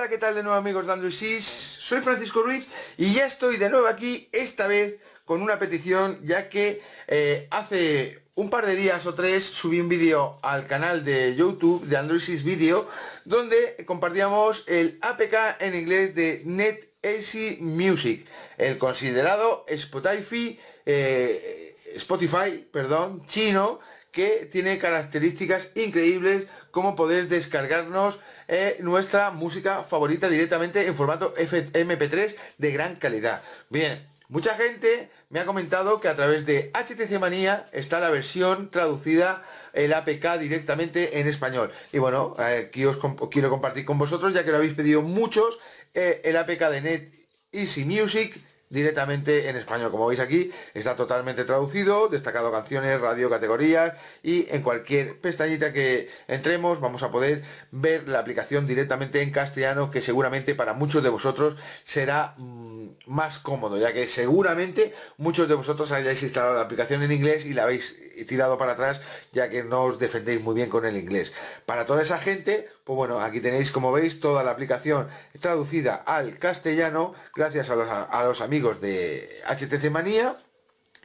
Hola, ¿qué tal de nuevo amigos de Android Soy Francisco Ruiz y ya estoy de nuevo aquí, esta vez con una petición, ya que eh, hace un par de días o tres subí un vídeo al canal de YouTube de Android Video, donde compartíamos el APK en inglés de NetAC Music, el considerado Spotify, eh, Spotify, perdón, chino, que tiene características increíbles como poder descargarnos eh, nuestra música favorita directamente en formato MP3 de gran calidad. Bien, mucha gente me ha comentado que a través de HTC Manía está la versión traducida el APK directamente en español. Y bueno, aquí os quiero compartir con vosotros, ya que lo habéis pedido muchos, eh, el APK de Net Easy Music directamente en español. Como veis aquí, está totalmente traducido, destacado canciones, radio, categorías y en cualquier pestañita que entremos vamos a poder ver la aplicación directamente en castellano que seguramente para muchos de vosotros será mm, más cómodo, ya que seguramente muchos de vosotros hayáis instalado la aplicación en inglés y la habéis tirado para atrás, ya que no os defendéis muy bien con el inglés. Para toda esa gente, pues bueno, aquí tenéis, como veis, toda la aplicación traducida al castellano, gracias a los amigos de HTC Manía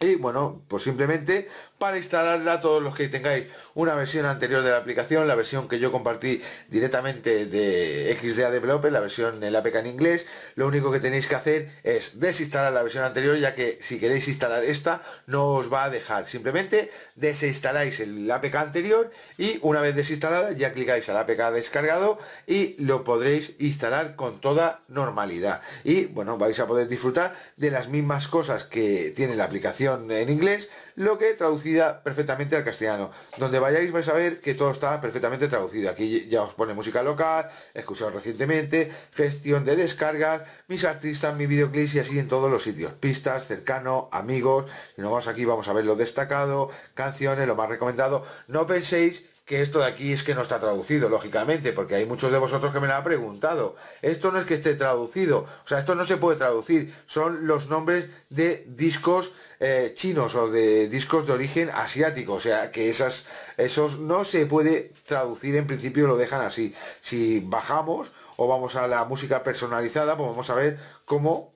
y bueno, pues simplemente para instalarla todos los que tengáis una versión anterior de la aplicación, la versión que yo compartí directamente de XDA Developer, la versión en la APK en inglés, lo único que tenéis que hacer es desinstalar la versión anterior ya que si queréis instalar esta no os va a dejar, simplemente desinstaláis el APK anterior y una vez desinstalada ya clicáis al APK descargado y lo podréis instalar con toda normalidad y bueno, vais a poder disfrutar de las mismas cosas que tiene la aplicación en inglés, lo que traducida perfectamente al castellano. Donde vayáis vais a ver que todo está perfectamente traducido. Aquí ya os pone música local, escuchado recientemente, gestión de descargas, mis artistas, mi videoclips y así en todos los sitios. Pistas, cercano, amigos. Si no vamos aquí vamos a ver lo destacado, canciones, lo más recomendado. No penséis que esto de aquí es que no está traducido, lógicamente, porque hay muchos de vosotros que me lo han preguntado. Esto no es que esté traducido, o sea, esto no se puede traducir, son los nombres de discos eh, chinos o de discos de origen asiático, o sea, que esas, esos no se puede traducir, en principio lo dejan así. Si bajamos o vamos a la música personalizada, pues vamos a ver cómo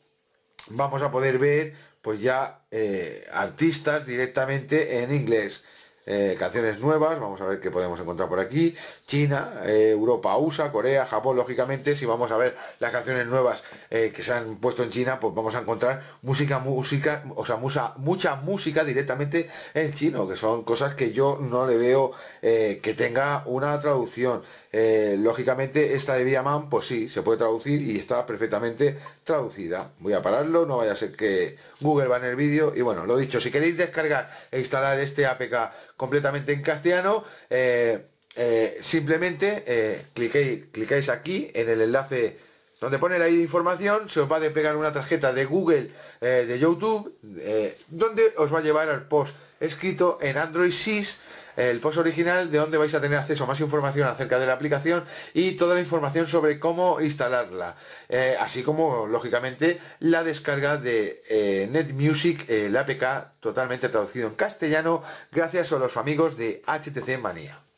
vamos a poder ver pues ya eh, artistas directamente en inglés. Eh, canciones nuevas, vamos a ver qué podemos encontrar por aquí, China, eh, Europa, USA, Corea, Japón, lógicamente, si vamos a ver las canciones nuevas eh, que se han puesto en China, pues vamos a encontrar música, música, o sea, mucha mucha música directamente en chino, que son cosas que yo no le veo que tenga una traducción. Eh, lógicamente esta de Viaman, pues sí, se puede traducir y está perfectamente traducida. Voy a pararlo, no vaya a ser que Google va en el vídeo. Y bueno, lo dicho, si queréis descargar e instalar este APK completamente en castellano, eh, eh, simplemente clicáis aquí en el enlace donde pone la información, se os va a desplegar una tarjeta de Google, de YouTube, donde os va a llevar al post escrito en Android 6 el post original de donde vais a tener acceso a más información acerca de la aplicación y toda la información sobre cómo instalarla, eh, así como lógicamente la descarga de eh, NetMusic, el eh, APK totalmente traducido en castellano, gracias a los amigos de HTC Manía.